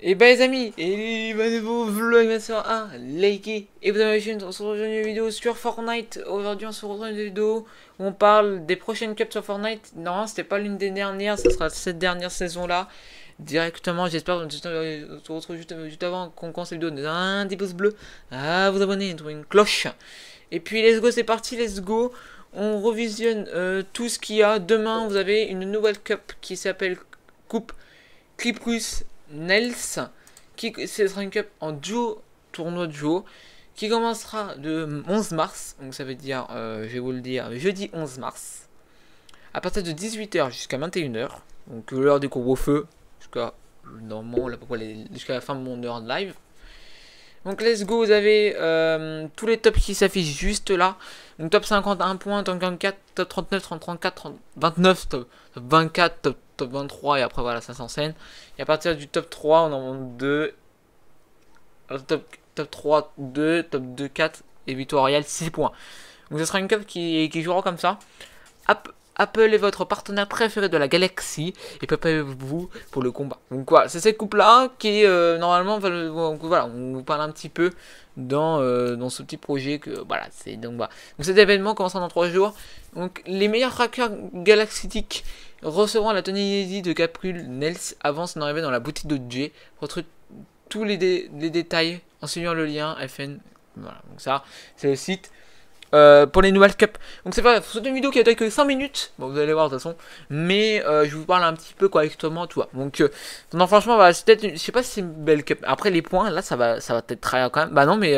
Et eh bah ben, les amis, et bah nouveau vlog bien sûr, likez et vous avez vu, on se retrouve une vidéo sur Fortnite. Aujourd'hui on se retrouve dans une vidéo où on parle des prochaines cups sur Fortnite. Non, c'était pas l'une des dernières, ça sera cette dernière saison là. Directement, j'espère euh, on se retrouve juste, avant qu'on commence la vidéo. Un des pouces bleus. à vous abonner, trouver une cloche. Et puis let's go, c'est parti, let's go. On revisionne euh, tout ce qu'il y a. Demain vous avez une nouvelle cup qui s'appelle Coupe Clip russe Nels, qui c'est le Cup en duo, tournoi duo, qui commencera de 11 mars, donc ça veut dire, euh, je vais vous le dire, jeudi 11 mars, à partir de 18h jusqu'à 21h, donc l'heure du au feu, jusqu'à normalement jusqu'à la fin de mon heure de live. Donc let's go, vous avez euh, tous les tops qui s'affichent juste là. Donc top 51 points point, top 39, 30 34, 29, 24, top top 23 et après voilà, 500 scènes Et à partir du top 3, on en 2. Euh, top, top 3, 2, top 2, 4 et Victorial 6 points. Donc ce sera une coupe qui, qui jouera comme ça. appelez votre partenaire préféré de la galaxie et préparez-vous pour le combat. Donc voilà, c'est cette coupe-là qui euh, normalement voilà, on vous parle un petit peu dans, euh, dans ce petit projet que voilà, c'est donc voilà. Donc cet événement commence dans 3 jours. Donc les meilleurs hackers galaxitiques Recevant la tenue de Caprul Nels avance son arrivée dans la boutique de Jay, retrouve tous les, détails en suivant le lien FN. Voilà, donc ça, c'est le site. Euh, pour les nouvelles cups. Donc c'est pas c'est une vidéo qui a duré que 5 minutes. vous allez voir de toute façon. Mais euh, je vous parle un petit peu correctement, tu vois. Donc euh, non, franchement, bah, c'est peut-être, je sais pas si c'est une belle cup. Après les points, là, ça va, ça va peut-être trahir quand même. Bah non, mais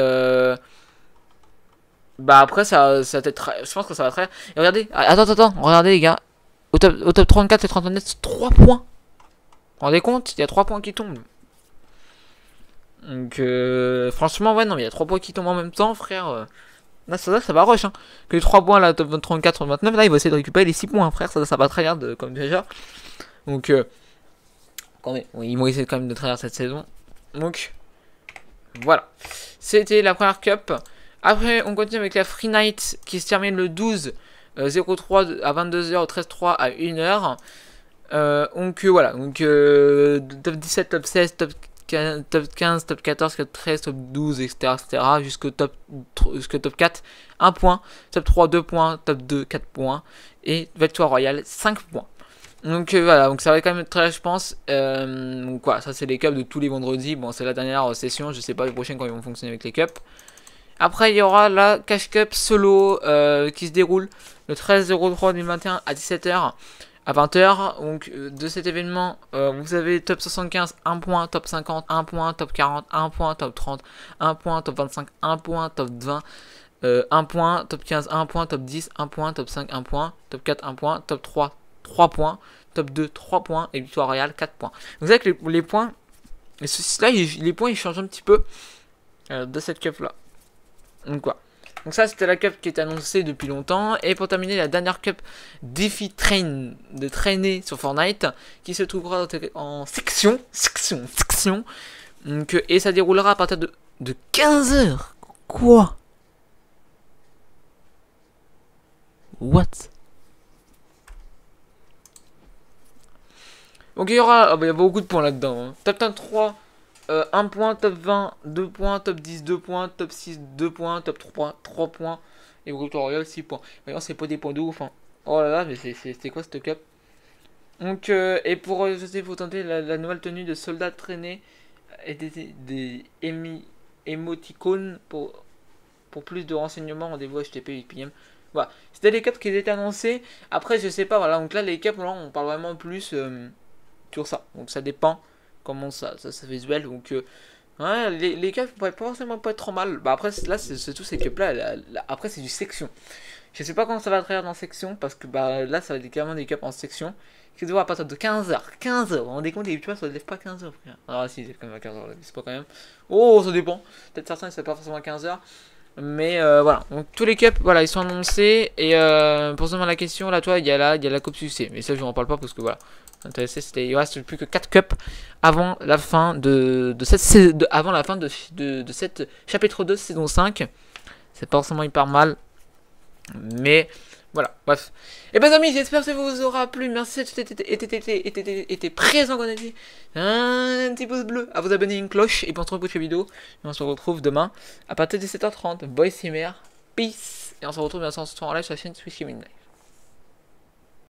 bah après ça, ça peut-être, je pense que ça va trahir. Et regardez, ah, attend, attends, attends, regardez les gars. Au top, 34 et 39, c'est 3 points. Vous rendez compte Il y a 3 points qui tombent. Donc, euh, franchement, ouais, non, mais il y a 3 points qui tombent en même temps, frère. Euh. Là, ça, ça, ça va rush. Hein. Que les 3 points, là, top 34, 29, là, il va essayer de récupérer les 6 points, hein, frère. Ça, ça va très bien, comme déjà. Donc, quand euh, ils vont essayer quand même de traverser cette saison. Donc, voilà. C'était la première cup. Après, on continue avec la Free Night qui se termine le 12 03 euh, à 22h, 13-3 à 1h. Euh, donc euh, voilà, donc top 17, top 16, top 15, top 14, top 13, top 12, etc. etc. jusqu'au top, jusqu top 4, 1 point, top 3, 2 points, top 2, 4 points, et victoire royale, 5 points. Donc voilà, donc ça va être quand même très, je pense. donc voilà, ça c'est les cups de tous les vendredis. Bon, c'est la dernière session, je sais pas les prochaines quand ils vont fonctionner avec les cups. Après, il y aura la Cash Cup solo qui se déroule le 13-03 du à 17h à 20h. Donc, de cet événement, vous avez top 75, 1 point, top 50, 1 point, top 40, 1 point, top 30, 1 point, top 25, 1 point, top 20. 1 point, top 15, 1 point, top 10, 1 point, top 5, 1 point, top 4, 1 point, top 3, 3 points, top 2, 3 points, et victoire royale, 4 points. Vous savez que les, points, et là, les points, ils changent un petit peu de cette cup là. Donc quoi. Donc ça c'était la cup qui est annoncée depuis longtemps. Et pour terminer la dernière cup défi train de traîner sur Fortnite qui se trouvera en section, section, section. Euh, et ça déroulera à partir de, 15h. Quoi What Donc il y aura... Ah, bah, il a beaucoup de points là-dedans. Hein. Top 3 1 euh, point, top 20, 2 points, top 10, 2 points, top 6, 2 points, top 3, 3 points. Et Groupe Royal, 6 points. Maintenant, c'est pas des points de ouf. Hein. Oh là là, mais c'était quoi ce cup Donc, euh, et pour, euh, je sais, vous tenter la, nouvelle tenue de soldat traîné et des, des émoticônes pour, pour plus de renseignements. Rendez-vous HTTP 8pm. Voilà, c'était les caps qui étaient annoncés. Après, je sais pas, voilà. Donc là, les caps, on parle vraiment plus sur ça. Donc ça dépend comment ça, ça, ça fait duel. Donc, euh, les, les cups pourraient pas forcément pas être trop mal. Bah, après, là, c'est tout, c'est que là après, c'est du section. Je sais pas comment ça va être dans section, parce que bah, là, ça va être clairement des cups en section. Qui se à partir de 15h. 15h, on décompte compte, les youtubeurs ne pas 15h, Ah, si, ils quand même à 15h, c'est pas quand même. Oh, ça dépend. Peut-être certains, ils ne pas forcément à 15h. Mais euh, voilà, donc tous les cups, voilà, ils sont annoncés. Et euh, pour se la question, là, toi, il y a la, il y a la coupe sucée. Mais ça, je vous en parle pas parce que voilà, intéressé, c'était, il reste plus que 4 cups avant la fin de, cette avant la fin de, de cette chapitre 2 saison 5. C'est pas forcément hyper mal, mais voilà, bref. Et eh ben amis, j'espère que ça vous aura plu. Merci été présent On a dit. Un petit pouce bleu, à vous abonner, une cloche, et pour de prochaine vidéo. on se retrouve demain à partir de 7h30. Boy Simmer, peace. Et on se retrouve bien sûr en live sur la chaîne Switch Midnight.